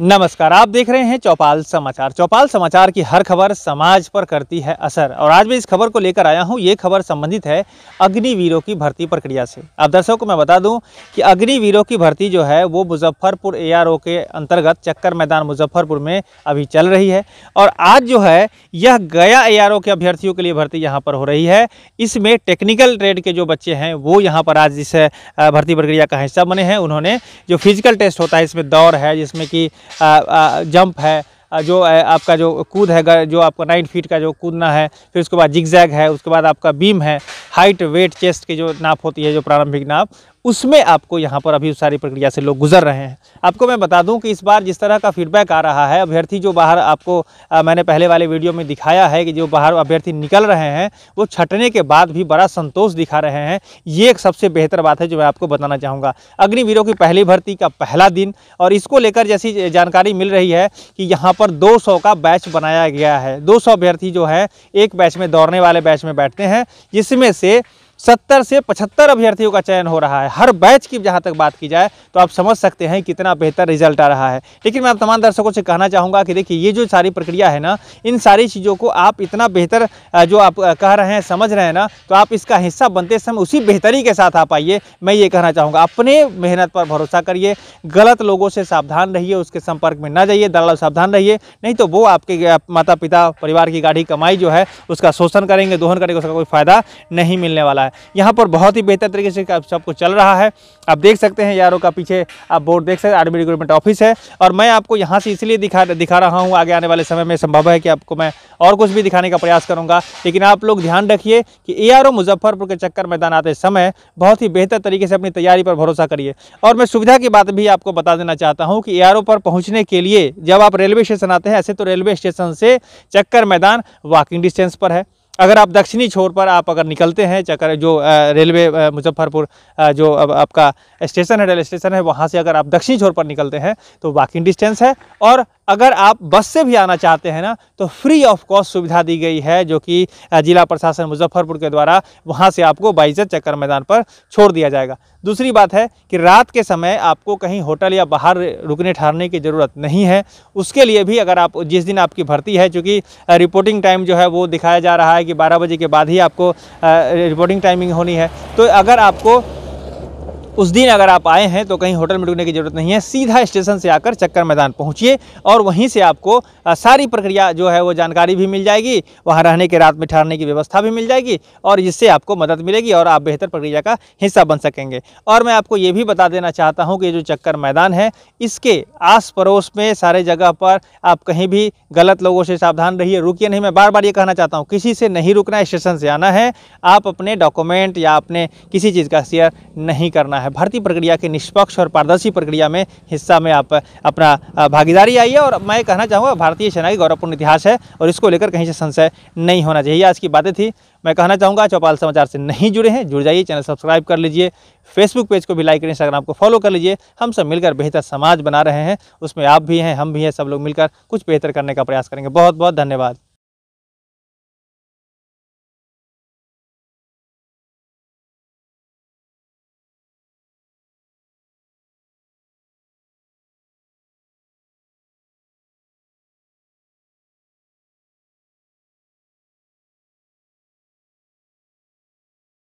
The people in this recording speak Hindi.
नमस्कार आप देख रहे हैं चौपाल समाचार चौपाल समाचार की हर खबर समाज पर करती है असर और आज मैं इस खबर को लेकर आया हूं ये खबर संबंधित है अग्निवीरों की भर्ती प्रक्रिया से अब दर्शकों को मैं बता दूं कि अग्निवीरों की भर्ती जो है वो मुजफ्फरपुर एआरओ के अंतर्गत चक्कर मैदान मुजफ्फरपुर में अभी चल रही है और आज जो है यह गया ए के अभ्यर्थियों के लिए भर्ती यहाँ पर हो रही है इसमें टेक्निकल ट्रेड के जो बच्चे हैं वो यहाँ पर आज इस भर्ती प्रक्रिया का हिस्सा बने हैं उन्होंने जो फिजिकल टेस्ट होता है इसमें दौड़ है जिसमें कि जंप है जो आपका जो कूद है जो आपका नाइन फीट का जो कूदना है फिर उसके बाद जिगजैग है उसके बाद आपका बीम है हाइट वेट चेस्ट की जो नाप होती है जो प्रारंभिक नाप उसमें आपको यहाँ पर अभी उस सारी प्रक्रिया से लोग गुजर रहे हैं आपको मैं बता दूं कि इस बार जिस तरह का फीडबैक आ रहा है अभ्यर्थी जो बाहर आपको आ, मैंने पहले वाले वीडियो में दिखाया है कि जो बाहर अभ्यर्थी निकल रहे हैं वो छटने के बाद भी बड़ा संतोष दिखा रहे हैं ये एक सबसे बेहतर बात है जो मैं आपको बताना चाहूँगा अग्निवीरों की पहली भर्ती का पहला दिन और इसको लेकर जैसी जानकारी मिल रही है कि यहाँ पर दो का बैच बनाया गया है दो अभ्यर्थी जो है एक बैच में दौड़ने वाले बैच में बैठते हैं जिसमें से सत्तर से पचहत्तर अभ्यर्थियों का चयन हो रहा है हर बैच की जहाँ तक बात की जाए तो आप समझ सकते हैं कितना बेहतर रिजल्ट आ रहा है लेकिन मैं आप तमाम दर्शकों से कहना चाहूँगा कि देखिए ये जो सारी प्रक्रिया है ना इन सारी चीज़ों को आप इतना बेहतर जो आप कह रहे हैं समझ रहे हैं ना तो आप इसका हिस्सा बनते समय उसी बेहतरी के साथ आप आइए मैं ये कहना चाहूँगा अपने मेहनत पर भरोसा करिए गलत लोगों से सावधान रहिए उसके संपर्क में ना जाइए दलाल सावधान रहिए नहीं तो वो आपके माता पिता परिवार की गाढ़ी कमाई जो है उसका शोषण करेंगे दोहन करेंगे उसका कोई फ़ायदा नहीं मिलने वाला है यहाँ पर बहुत ही बेहतर तरीके से सब कुछ चल रहा है आप देख सकते हैं यारों का पीछे आप बोर्ड देख सकते हैं आर्मी रिक्रूटमेंट ऑफिस है और मैं आपको यहाँ से इसलिए दिखा दिखा रहा हूँ आगे आने वाले समय में संभव है कि आपको मैं और कुछ भी दिखाने का प्रयास करूँगा लेकिन आप लोग ध्यान रखिए कि ए आर मुजफ्फरपुर के चक्कर मैदान आते समय बहुत ही बेहतर तरीके से अपनी तैयारी पर भरोसा करिए और मैं सुविधा की बात भी आपको बता देना चाहता हूँ कि ए पर पहुँचने के लिए जब आप रेलवे स्टेशन आते हैं ऐसे तो रेलवे स्टेशन से चक्कर मैदान वॉकिंग डिस्टेंस पर है अगर आप दक्षिणी छोर पर आप अगर निकलते हैं चक्कर जो रेलवे मुजफ्फरपुर जो अब आपका स्टेशन है रेल स्टेशन है वहाँ से अगर आप दक्षिणी छोर पर निकलते हैं तो वॉकिंग डिस्टेंस है और अगर आप बस से भी आना चाहते हैं ना तो फ्री ऑफ कॉस्ट सुविधा दी गई है जो कि जिला प्रशासन मुजफ्फरपुर के द्वारा वहाँ से आपको बाइजत चक्कर मैदान पर छोड़ दिया जाएगा दूसरी बात है कि रात के समय आपको कहीं होटल या बाहर रुकने ठहरने की ज़रूरत नहीं है उसके लिए भी अगर आप जिस दिन आपकी भर्ती है चूँकि रिपोर्टिंग टाइम जो है वो दिखाया जा रहा है कि बारह बजे के बाद ही आपको रिपोर्टिंग टाइमिंग होनी है तो अगर आपको उस दिन अगर आप आए हैं तो कहीं होटल में रुकने की ज़रूरत नहीं है सीधा स्टेशन से आकर चक्कर मैदान पहुँचिए और वहीं से आपको सारी प्रक्रिया जो है वो जानकारी भी मिल जाएगी वहाँ रहने के रात में ठहरने की व्यवस्था भी मिल जाएगी और इससे आपको मदद मिलेगी और आप बेहतर प्रक्रिया का हिस्सा बन सकेंगे और मैं आपको ये भी बता देना चाहता हूँ कि जो चक्कर मैदान है इसके आस पड़ोस में सारे जगह पर आप कहीं भी गलत लोगों से सावधान रहिए रुकिए नहीं मैं बार बार ये कहना चाहता हूँ किसी से नहीं रुकना स्टेशन से आना है आप अपने डॉक्यूमेंट या अपने किसी चीज़ का शेयर नहीं करना है है भर्ती प्रक्रिया के निष्पक्ष और पारदर्शी प्रक्रिया में हिस्सा में आप अपना भागीदारी आइए और मैं कहना चाहूँगा भारतीय सेना की गौरवपूर्ण इतिहास है और इसको लेकर कहीं से संशय नहीं होना चाहिए आज की बातें थी मैं कहना चाहूँगा चौपाल समाचार से नहीं जुड़े हैं जुड़ जाइए चैनल सब्सक्राइब कर लीजिए फेसबुक पेज को भी लाइक करें इंस्टाग्राम को फॉलो कर लीजिए हम सब मिलकर बेहतर समाज बना रहे हैं उसमें आप भी हैं हम भी हैं सब लोग मिलकर कुछ बेहतर करने का प्रयास करेंगे बहुत बहुत धन्यवाद